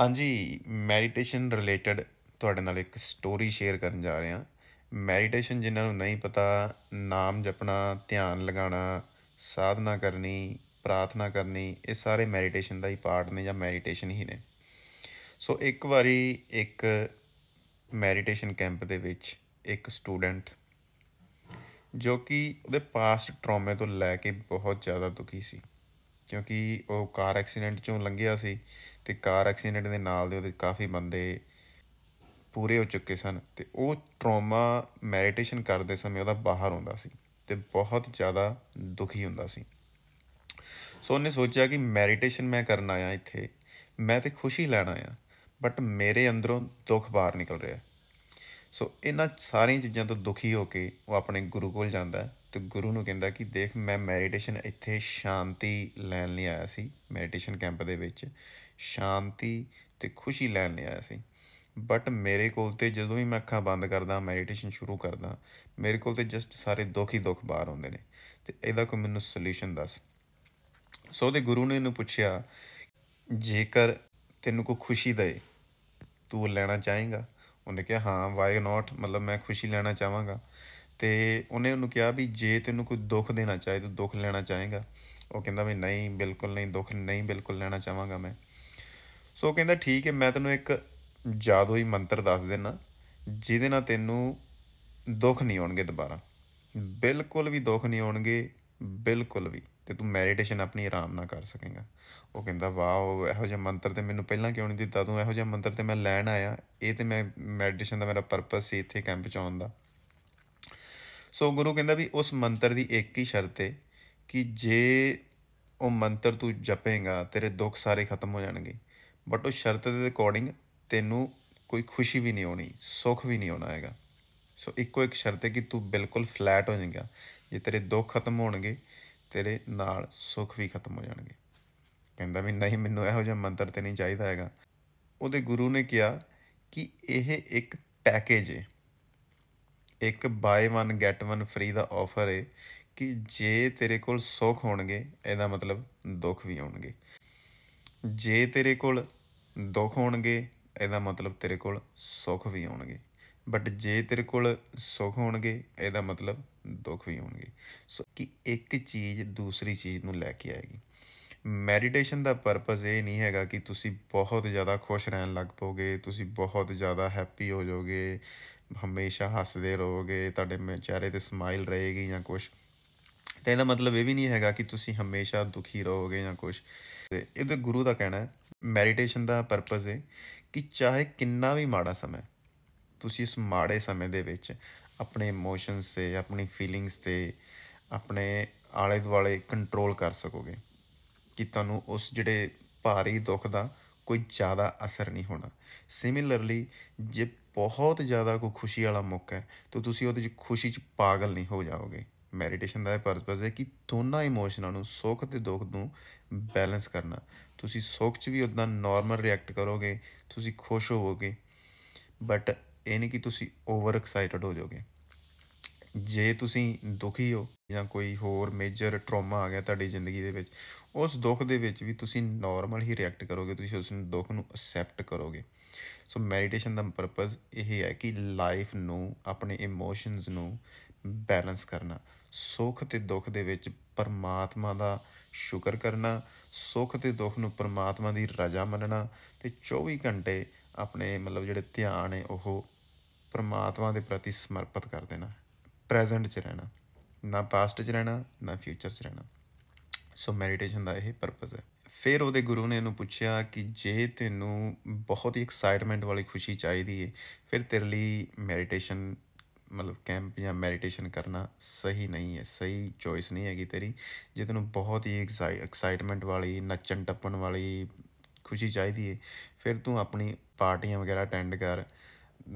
ਹਾਂਜੀ meditation related ਤੁਹਾਡੇ ਨਾਲ ਇੱਕ ਸਟੋਰੀ ਸ਼ੇਅਰ ਕਰਨ ਜਾ ਰਿਹਾ ਮੈਡੀਟੇਸ਼ਨ ਜਿਨ੍ਹਾਂ ਨੂੰ ਨਹੀਂ ਪਤਾ ਨਾਮ ਜਪਣਾ ਧਿਆਨ ਲਗਾਉਣਾ ਸਾਧਨਾ ਕਰਨੀ ਪ੍ਰਾਰਥਨਾ ਕਰਨੀ ਇਹ ਸਾਰੇ ਮੈਡੀਟੇਸ਼ਨ ਦਾ ਹੀ ਪਾਰਟ ਨੇ ਜਾਂ ਮੈਡੀਟੇਸ਼ਨ ਹੀ ਨੇ ਸੋ ਇੱਕ ਵਾਰੀ ਇੱਕ ਮੈਡੀਟੇਸ਼ਨ ਕੈਂਪ ਦੇ ਵਿੱਚ ਇੱਕ ਸਟੂਡੈਂਟ ਜੋ ਕਿ ਉਹਦੇ ਪਾਸਟ ਟਰੋਮੇ ਤੋਂ ਲੈ ਕੇ ਬਹੁਤ ਜ਼ਿਆਦਾ ਦੁਖੀ ਸੀ ਕਿਉਂਕਿ ਉਹ ਕਾਰ ਐਕਸੀਡੈਂਟ ਚੋਂ ਲੰਘਿਆ ਸੀ ਤੇ ਕਾਰ ਐਕਸੀਡੈਂਟ ਦੇ ਨਾਲ ਦੇ ਉਹਦੇ ਕਾਫੀ ਬੰਦੇ ਪੂਰੇ ਹੋ ਚੁੱਕੇ ਸਨ ਤੇ ਉਹ ਟਰੋਮਾ ਮੈਡੀਟੇਸ਼ਨ ਕਰਦੇ ਸਮੇਂ ਉਹਦਾ ਬਾਹਰ ਹੁੰਦਾ ਸੀ ਤੇ ਬਹੁਤ ਜ਼ਿਆਦਾ ਦੁਖੀ ਹੁੰਦਾ ਸੀ ਸੋ ਉਹਨੇ ਸੋਚਿਆ ਕਿ ਮੈਡੀਟੇਸ਼ਨ ਮੈਂ ਕਰਨ ਆਇਆ ਇੱਥੇ ਮੈਂ ਤੇ ਖੁਸ਼ੀ ਲੈਣ ਆਇਆ ਬਟ ਮੇਰੇ ਅੰਦਰੋਂ ਦੁੱਖ ਬਾਹਰ ਨਿਕਲ ਰਿਹਾ ਸੋ ਇਹਨਾਂ ਸਾਰੀਆਂ ਚੀਜ਼ਾਂ ਤੋਂ ਦੁਖੀ ਹੋ ਕੇ ਉਹ ਆਪਣੇ ਗੁਰੂ ਕੋਲ ਜਾਂਦਾ ਤੇ ਗੁਰੂ ਨੂੰ ਕਹਿੰਦਾ ਕਿ ਦੇਖ ਮੈਂ ਮੈਡੀਟੇਸ਼ਨ ਇੱਥੇ ਸ਼ਾਂਤੀ ਲੈਣ ਲਈ ਆਇਆ ਸੀ ਮੈਡੀਟੇਸ਼ਨ ਕੈਂਪ ਦੇ ਵਿੱਚ ਸ਼ਾਂਤੀ ਤੇ ਖੁਸ਼ੀ ਲੈਣ ਲਈ ਆਇਆ ਸੀ ਬਟ ਮੇਰੇ ਕੋਲ ਤੇ ਜਦੋਂ ਵੀ ਮੈਂ ਅੱਖਾਂ ਬੰਦ ਕਰਦਾ ਮੈਡੀਟੇਸ਼ਨ ਸ਼ੁਰੂ ਕਰਦਾ ਮੇਰੇ ਕੋਲ ਤੇ ਜਸਟ ਸਾਰੇ ਦੁੱਖ ਹੀ ਦੁੱਖ ਬਾਹਰ ਆਉਂਦੇ ਨੇ ਤੇ ਇਹਦਾ ਕੋਈ ਮੈਨੂੰ ਸੋਲੂਸ਼ਨ ਦੱਸ ਸੋ ਦੇ ਗੁਰੂ ਨੇ ਇਹਨੂੰ ਪੁੱਛਿਆ ਜੇਕਰ ਤੈਨੂੰ ਕੋਈ ਖੁਸ਼ੀ ਦੇ ਤੂੰ ਲੈਣਾ ਚਾਹੇਗਾ ਉਹਨੇ ਕਿਹਾ ਹਾਂ ਵਾਈ ਨਾਟ ਮਤਲਬ ਮੈਂ ਖੁਸ਼ੀ ਲੈਣਾ ਚਾਹਾਂਗਾ ਤੇ ਉਹਨੇ ਉਹਨੂੰ ਕਿਹਾ ਵੀ ਜੇ ਤੈਨੂੰ ਕੋਈ ਦੁੱਖ ਦੇਣਾ ਚਾਹੇ ਤੂੰ ਦੁੱਖ ਲੈਣਾ ਚਾਹੇਗਾ ਉਹ ਕਹਿੰਦਾ ਵੀ ਨਹੀਂ ਬਿਲਕੁਲ ਨਹੀਂ ਦੁੱਖ ਨਹੀਂ ਬਿਲਕੁਲ ਲੈਣਾ ਚਾਹਾਂਗਾ ਮੈਂ ਸੋ ਕਹਿੰਦਾ ਠੀਕ ਹੈ ਮੈਂ ਤੈਨੂੰ ਇੱਕ ਜਾਦੂਈ ਮੰਤਰ ਦੱਸ ਦਿੰਨਾ ਜਿਹਦੇ ਨਾਲ ਤੈਨੂੰ ਦੁੱਖ ਨਹੀਂ ਆਉਣਗੇ ਦੁਬਾਰਾ ਬਿਲਕੁਲ ਵੀ ਦੁੱਖ ਨਹੀਂ ਆਉਣਗੇ ਬਿਲਕੁਲ ਵੀ ਤੇ ਤੂੰ ਮੈਡੀਟੇਸ਼ਨ ਆਪਣੀ ਆਰਾਮ ਨਾਲ ਕਰ ਸਕੇਗਾ ਉਹ ਕਹਿੰਦਾ ਵਾਓ ਇਹੋ ਜਿਹਾ ਮੰਤਰ ਤੇ ਮੈਨੂੰ ਪਹਿਲਾਂ ਕਿਉਂ ਨਹੀਂ ਦਿੱਤਾ ਤੂੰ ਇਹੋ ਜਿਹਾ ਮੰਤਰ ਤੇ ਮੈਂ ਲੈਣ ਆਇਆ ਇਹ ਤੇ ਮੈਂ ਮੈਡੀਟੇਸ਼ਨ ਦਾ ਮੇਰਾ ਪਰਪਸ ਸੀ ਇੱਥੇ ਕੈਂਪ ਚ ਆਉਣ ਦਾ ਸੋ ਗੁਰੂ ਕਹਿੰਦਾ ਵੀ ਉਸ ਮੰਤਰ ਦੀ ਇੱਕ ਹੀ ਸ਼ਰਤ ਹੈ ਕਿ ਜੇ ਉਹ ਮੰਤਰ ਤੂੰ ਜਪੇਂਗਾ ਤੇਰੇ ਦੁੱਖ ਸਾਰੇ ਖਤਮ ਹੋ ਜਾਣਗੇ ਬਟ ਉਹ ਸ਼ਰਤ ਦੇ ਅਕੋਰਡਿੰਗ ਤੈਨੂੰ ਕੋਈ ਖੁਸ਼ੀ ਵੀ ਨਹੀਂ ਹੋਣੀ ਸੁੱਖ ਵੀ ਨਹੀਂ ਹੋਣਾ ਹੈਗਾ ਸੋ ਇੱਕੋ ਇੱਕ ਸ਼ਰਤ ਹੈ ਕਿ ਤੂੰ ਬਿਲਕੁਲ ਫਲੈਟ ਹੋ ਜਾਏਗਾ ਜੇ ਤੇਰੇ ਦੁੱਖ ਖਤਮ ਹੋਣਗੇ ਤੇਰੇ ਨਾਲ ਸੁੱਖ ਵੀ ਖਤਮ ਹੋ ਜਾਣਗੇ ਕਹਿੰਦਾ ਵੀ ਨਹੀਂ ਮੈਨੂੰ ਇਹੋ ਜਿਹਾ ਮੰਤਰ ਤੇ ਨਹੀਂ ਚਾਹੀਦਾ ਹੈਗਾ ਉਹਦੇ ਗੁਰੂ ਨੇ ਕਿਹਾ ਕਿ ਇਹ ਇੱਕ ਪੈਕੇਜ ਹੈ ਇੱਕ ਬਾਏ 1 ਗੈਟ 1 ਫ੍ਰੀ ਦਾ ਆਫਰ ਹੈ ਕਿ ਜੇ ਤੇਰੇ ਕੋਲ ਸੁੱਖ ਹੋਣਗੇ ਇਹਦਾ ਮਤਲਬ ਦੁੱਖ ਵੀ ਆਉਣਗੇ ਜੇ ਤੇਰੇ ਕੋਲ ਦੁੱਖ ਹੋਣਗੇ ਇਹਦਾ ਮਤਲਬ ਤੇਰੇ ਕੋਲ ਸੁੱਖ ਵੀ ਆਉਣਗੇ ਬਟ ਜੇ ਤੇਰੇ ਕੋਲ ਸੁਖ ਹੋਣਗੇ ਇਹਦਾ ਮਤਲਬ ਦੁੱਖ ਵੀ ਹੋਣਗੇ ਸੋ ਕਿ ਇੱਕ ਚੀਜ਼ ਦੂਸਰੀ ਚੀਜ਼ ਨੂੰ ਲੈ ਕੇ ਆਏਗੀ ਮੈਡੀਟੇਸ਼ਨ ਦਾ ਪਰਪਸ ਇਹ ਨਹੀਂ ਹੈਗਾ ਕਿ ਤੁਸੀਂ ਬਹੁਤ ਜ਼ਿਆਦਾ ਖੁਸ਼ ਰਹਿਣ ਲੱਗ ਪੋਗੇ ਤੁਸੀਂ ਬਹੁਤ ਜ਼ਿਆਦਾ ਹੈਪੀ ਹੋ ਜਾਓਗੇ ਹਮੇਸ਼ਾ ਹੱਸਦੇ ਰਹੋਗੇ ਤੁਹਾਡੇ ਚਿਹਰੇ ਤੇ ਸਮਾਈਲ ਰਹੇਗੀ ਜਾਂ ਕੁਝ ਤੇ ਇਹਦਾ ਮਤਲਬ ਇਹ ਵੀ ਨਹੀਂ ਹੈਗਾ ਕਿ ਤੁਸੀਂ ਹਮੇਸ਼ਾ ਦੁਖੀ ਰਹੋਗੇ ਜਾਂ ਕੁਝ ਤੇ ਇਹਦੇ ਗੁਰੂ ਦਾ ਕਹਿਣਾ ਹੈ ਮੈਡੀਟੇਸ਼ਨ ਦਾ ਪਰਪਸ ਹੈ ਕਿ ਚਾਹੇ ਕਿੰਨਾ ਵੀ ਮਾੜਾ ਸਮਾਂ ਤੁਸੀਂ ਇਸ ਮਾੜੇ ਸਮੇਂ ਦੇ ਵਿੱਚ ਆਪਣੇ ਇਮੋਸ਼ਨਸ ਤੇ ਆਪਣੀ ਫੀਲਿੰਗਸ ਤੇ ਆਪਣੇ ਆਲੇ ਦੁਆਲੇ ਕੰਟਰੋਲ ਕਰ ਸਕੋਗੇ ਕਿ ਤੁਹਾਨੂੰ ਉਸ ਜਿਹੜੇ ਭਾਰੀ ਦੁੱਖ ਦਾ ਕੋਈ ਜ਼ਿਆਦਾ ਅਸਰ ਨਹੀਂ ਹੋਣਾ ਸਿਮਿਲਰਲੀ ਜੇ ਬਹੁਤ ਜ਼ਿਆਦਾ ਕੋਈ ਖੁਸ਼ੀ ਵਾਲਾ ਮੌਕਾ ਹੈ ਤਾਂ ਤੁਸੀਂ ਉਹਦੇ ਵਿੱਚ ਖੁਸ਼ੀ 'ਚ ਪਾਗਲ ਨਹੀਂ ਹੋ ਜਾਓਗੇ ਮੈਡੀਟੇਸ਼ਨ ਦਾ ਇਹ ਪਰਪਸ ਹੈ ਕਿ ਦੋਨਾਂ ਇਮੋਸ਼ਨਾਂ ਨੂੰ ਸੁੱਖ ਤੇ ਦੁੱਖ ਨੂੰ ਬੈਲੈਂਸ ਕਰਨਾ ਤੁਸੀਂ ਸੁੱਖ 'ਚ ਵੀ ਉਦਾਂ ਨਾਰਮਲ ਰਿਐਕਟ ਕਰੋਗੇ ਤੁਸੀਂ ਖੁਸ਼ ਹੋਵੋਗੇ ਬਟ ਇਹ ਨਹੀਂ ਕਿ ਤੁਸੀਂ ਓਵਰ ਐਕਸਾਈਟਡ ਹੋ ਜਾਓਗੇ ਜੇ ਤੁਸੀਂ ਦੁਖੀ ਹੋ ਜਾਂ ਕੋਈ ਹੋਰ ਮੇਜਰ ਟਰਾਮਾ ਆ ਗਿਆ ਤੁਹਾਡੀ ਜ਼ਿੰਦਗੀ ਦੇ ਵਿੱਚ ਉਸ ਦੁੱਖ ਦੇ ਵਿੱਚ ਵੀ ਤੁਸੀਂ ਨਾਰਮਲ ਹੀ ਰਿਐਕਟ ਕਰੋਗੇ ਤੁਸੀਂ ਉਸ ਦੁੱਖ ਨੂੰ ਅਸੈਪਟ ਕਰੋਗੇ ਸੋ ਮੈਡੀਟੇਸ਼ਨ ਦਾ ਪਰਪਸ ਇਹ ਹੈ ਕਿ ਲਾਈਫ ਨੂੰ ਆਪਣੇ ਇਮੋਸ਼ਨਸ ਨੂੰ ਬੈਲੈਂਸ ਕਰਨਾ ਸੁੱਖ ਤੇ ਦੁੱਖ ਦੇ ਵਿੱਚ ਪਰਮਾਤਮਾ ਦਾ ਸ਼ੁਕਰ ਕਰਨਾ ਸੁੱਖ ਤੇ ਦੁੱਖ ਨੂੰ ਪਰਮਾਤਮਾ ਦੀ ਰਜ਼ਾ ਮੰਨਣਾ ਤੇ 24 ਘੰਟੇ ਆਪਣੇ ਮਤਲਬ ਜਿਹੜੇ ਧਿਆਨ ਹੈ ਉਹ ਪ੍ਰਮਾਤਮਾ ਦੇ ਪ੍ਰਤੀ ਸਮਰਪਿਤ ਕਰ ਦੇਣਾ ਪ੍ਰੈਜ਼ੈਂਟ 'ਚ ਰਹਿਣਾ ਨਾ ਪਾਸਟ 'ਚ ਰਹਿਣਾ ਨਾ ਫਿਊਚਰ 'ਚ ਰਹਿਣਾ ਸੋ ਮੈਡੀਟੇਸ਼ਨ ਦਾ ਇਹ ਪਰਪਸ ਹੈ ਫਿਰ ਉਹਦੇ ਗੁਰੂ ਨੇ ਇਹਨੂੰ ਪੁੱਛਿਆ ਕਿ ਜੇ ਤੈਨੂੰ ਬਹੁਤ ਹੀ ਐਕਸਾਈਟਮੈਂਟ ਵਾਲੀ ਖੁਸ਼ੀ ਚਾਹੀਦੀ ਏ ਫਿਰ ਤੇਰੇ ਲਈ ਮੈਡੀਟੇਸ਼ਨ ਮਤਲਬ ਕੈਂਪ ਜਾਂ ਮੈਡੀਟੇਸ਼ਨ ਕਰਨਾ ਸਹੀ ਨਹੀਂ ਹੈ ਸਹੀ ਚੋਇਸ ਨਹੀਂ ਹੈਗੀ ਤੇਰੀ ਜੇ ਤੈਨੂੰ ਬਹੁਤ ਹੀ ਐਕਸਾਈਟਮੈਂਟ ਵਾਲੀ ਨੱਚਣ ਟੱਪਣ ਵਾਲੀ ਖੁਸ਼ੀ ਚਾਹੀਦੀ ਏ ਫਿਰ ਤੂੰ ਆਪਣੀ ਪਾਰਟੀਆਂ ਵਗੈਰਾ ਅਟੈਂਡ ਕਰ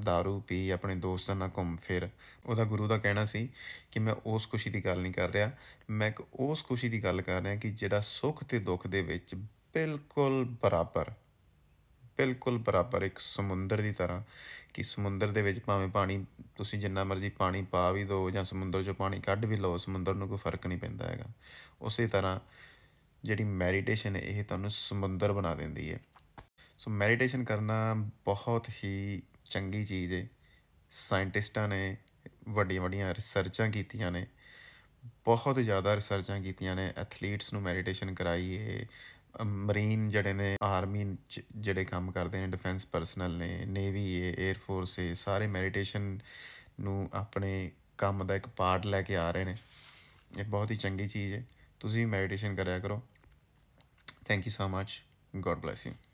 दारू ਪੀ ਆਪਣੇ ਦੋਸਤਾਂ ਨਾਲ ਘੁੰਮ ਫਿਰ ਉਹਦਾ ਗੁਰੂ ਦਾ ਕਹਿਣਾ ਸੀ ਕਿ ਮੈਂ ਉਸ ਖੁਸ਼ੀ ਦੀ ਗੱਲ ਨਹੀਂ ਕਰ ਰਿਹਾ ਮੈਂ ਇੱਕ ਉਸ ਖੁਸ਼ੀ ਦੀ ਗੱਲ ਕਰ ਰਿਹਾ ਕਿ ਜਿਹੜਾ ਸੁੱਖ ਤੇ ਦੁੱਖ ਦੇ ਵਿੱਚ ਬਿਲਕੁਲ ਬਰਾਬਰ ਬਿਲਕੁਲ ਬਰਾਬਰ ਇੱਕ ਸਮੁੰਦਰ ਦੀ ਤਰ੍ਹਾਂ ਕਿ ਸਮੁੰਦਰ ਦੇ ਵਿੱਚ ਭਾਵੇਂ ਪਾਣੀ ਤੁਸੀਂ ਜਿੰਨਾ ਮਰਜ਼ੀ ਪਾਣੀ ਪਾ ਵੀ ਦਿਓ ਜਾਂ ਸਮੁੰਦਰ 'ਚੋਂ ਪਾਣੀ ਕੱਢ ਵੀ ਲਓ ਸਮੁੰਦਰ ਨੂੰ ਕੋਈ ਫਰਕ ਨਹੀਂ ਪੈਂਦਾ ਹੈਗਾ ਉਸੇ ਤਰ੍ਹਾਂ ਜਿਹੜੀ ਮੈਡੀਟੇਸ਼ਨ ਹੈ ਇਹ ਤੁਹਾਨੂੰ ਸਮੁੰਦਰ ਬਣਾ ਦਿੰਦੀ ਹੈ ਸੋ ਮੈਡੀਟੇਸ਼ਨ ਕਰਨਾ ਬਹੁਤ ਹੀ ਚੰਗੀ ਚੀਜ਼ ਹੈ ਸਾਇੰਟਿਸਟਾਂ ਨੇ ਵੱਡੀਆਂ ਵੱਡੀਆਂ ਰਿਸਰਚਾਂ ਕੀਤੀਆਂ ਨੇ ਬਹੁਤ ਜ਼ਿਆਦਾ ਰਿਸਰਚਾਂ ਕੀਤੀਆਂ ਨੇ ਐਥਲੀਟਸ ਨੂੰ ਮੈਡੀਟੇਸ਼ਨ ਕਰਾਈ ਹੈ ਮਰੀਨ ਜਿਹੜੇ ਨੇ ਆਰਮੀ ਜਿਹੜੇ ਕੰਮ ਕਰਦੇ ਨੇ ਡਿਫੈਂਸ ਪਰਸਨਲ ਨੇ ਨੇਵੀ ਏ 에어 ਫੋਰਸ ਏ ਸਾਰੇ ਮੈਡੀਟੇਸ਼ਨ ਨੂੰ ਆਪਣੇ ਕੰਮ ਦਾ ਇੱਕ ਪਾਰਟ ਲੈ ਕੇ ਆ ਰਹੇ ਨੇ ਇਹ ਬਹੁਤ ਹੀ ਚੰਗੀ ਚੀਜ਼ ਹੈ ਤੁਸੀਂ ਮੈਡੀਟੇਸ਼ਨ ਕਰਿਆ ਕਰੋ Thank you so much. God bless you.